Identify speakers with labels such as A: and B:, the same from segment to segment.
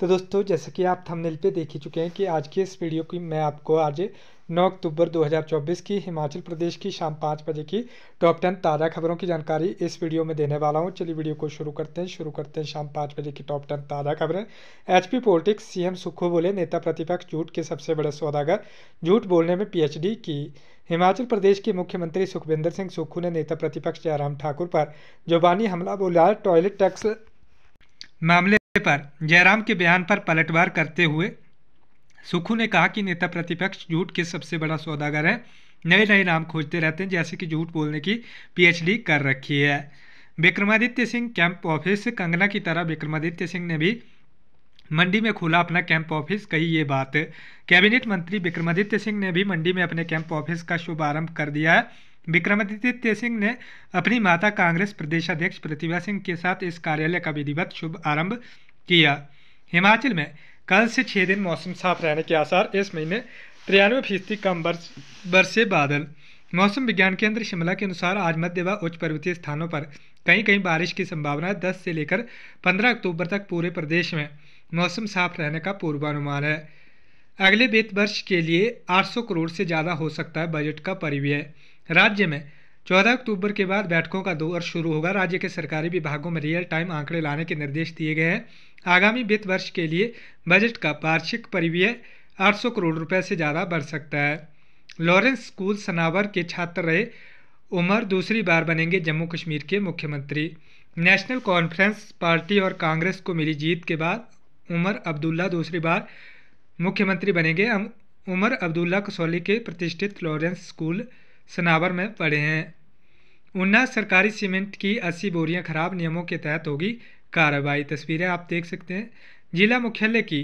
A: तो दोस्तों जैसा कि आप थंबनेल पे देख ही चुके हैं कि आज की इस वीडियो की मैं आपको आज 9 अक्टूबर 2024 की हिमाचल प्रदेश की शाम पाँच बजे की टॉप टेन ताज़ा खबरों की जानकारी इस वीडियो में देने वाला हूं चलिए वीडियो को शुरू करते हैं शुरू करते हैं शाम पाँच बजे की टॉप टेन ताज़ा खबरें एचपी पॉलिटिक्स सीएम सुखू बोले नेता प्रतिपक्ष झूठ के सबसे बड़े सौदागर झूठ बोलने में पी की हिमाचल प्रदेश के मुख्यमंत्री सुखविंदर सिंह सुक्खू ने नेता प्रतिपक्ष जयराम ठाकुर पर जोबानी हमला बोला टॉयलेट टैक्स मामले पर जयराम के बयान पर पलटवार करते हुए सुखू ने कहा कि नेता प्रतिपक्ष झूठ के सबसे बड़ा सौदागर है नए नए नाम खोजते रहते हैं जैसे कि झूठ बोलने की पीएचडी कर रखी है विक्रमादित्य सिंह कैंप ऑफिस कंगना की तरह विक्रमादित्य सिंह ने भी मंडी में खोला अपना कैंप ऑफिस कही ये बात कैबिनेट मंत्री विक्रमादित्य सिंह ने भी मंडी में अपने कैंप ऑफिस का शुभारंभ कर दिया है विक्रमादित्य सिंह ने अपनी माता कांग्रेस प्रदेशाध्यक्ष प्रतिभा सिंह के साथ इस कार्यालय का विधिवत शुभ आरंभ किया हिमाचल में कल से छः दिन मौसम साफ रहने के आसार इस महीने तिरानवे फीसदी कम बरस बरसे बादल मौसम विज्ञान केंद्र शिमला के अनुसार आज मध्य व उच्च पर्वतीय स्थानों पर कहीं कहीं बारिश की संभावना है दस से लेकर पंद्रह अक्टूबर तक पूरे प्रदेश में मौसम साफ रहने का पूर्वानुमान है अगले वित्त वर्ष के लिए 800 करोड़ से ज़्यादा हो सकता है बजट का परिव्यय राज्य में चौदह अक्टूबर के बाद बैठकों का दौर शुरू होगा राज्य के सरकारी विभागों में रियल टाइम आंकड़े लाने के निर्देश दिए गए हैं आगामी वित्त वर्ष के लिए बजट का वार्षिक परिव्यय 800 करोड़ रुपए से ज़्यादा बढ़ सकता है लॉरेंस स्कूल सनावर के छात्र रहे उमर दूसरी बार बनेंगे जम्मू कश्मीर के मुख्यमंत्री नेशनल कॉन्फ्रेंस पार्टी और कांग्रेस को मिली जीत के बाद उमर अब्दुल्ला दूसरी बार मुख्यमंत्री बनेंगे उमर अब्दुल्ला कसौली के प्रतिष्ठित लॉरेंस स्कूल सनावर में पढ़े हैं उन्ना सरकारी सीमेंट की अस्सी बोरियां खराब नियमों के तहत होगी कार्रवाई तस्वीरें आप देख सकते हैं जिला मुख्यालय की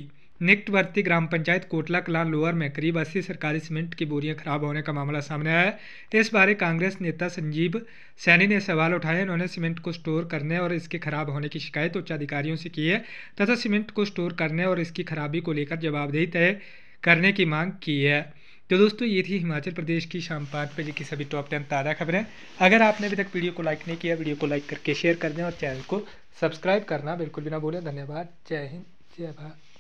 A: निकटवर्ती ग्राम पंचायत कोटला कलान लोअर में करीब अस्सी सरकारी सीमेंट की बोरियां खराब होने का मामला सामने आया है इस बारे कांग्रेस नेता संजीव सैनी ने सवाल उठाए उन्होंने सीमेंट को स्टोर करने और इसके खराब होने की शिकायत उच्चाधिकारियों से की है तथा सीमेंट को स्टोर करने और इसकी खराबी को लेकर जवाबदेही तय करने की मांग की है तो दोस्तों ये थी हिमाचल प्रदेश की शाम पाँच बजे की सभी टॉप टेन ताज़ा खबरें अगर आपने अभी तक वीडियो को लाइक नहीं किया वीडियो को लाइक करके शेयर कर दें और चैनल को सब्सक्राइब करना बिल्कुल भी ना भूलें धन्यवाद जय हिंद जय भारत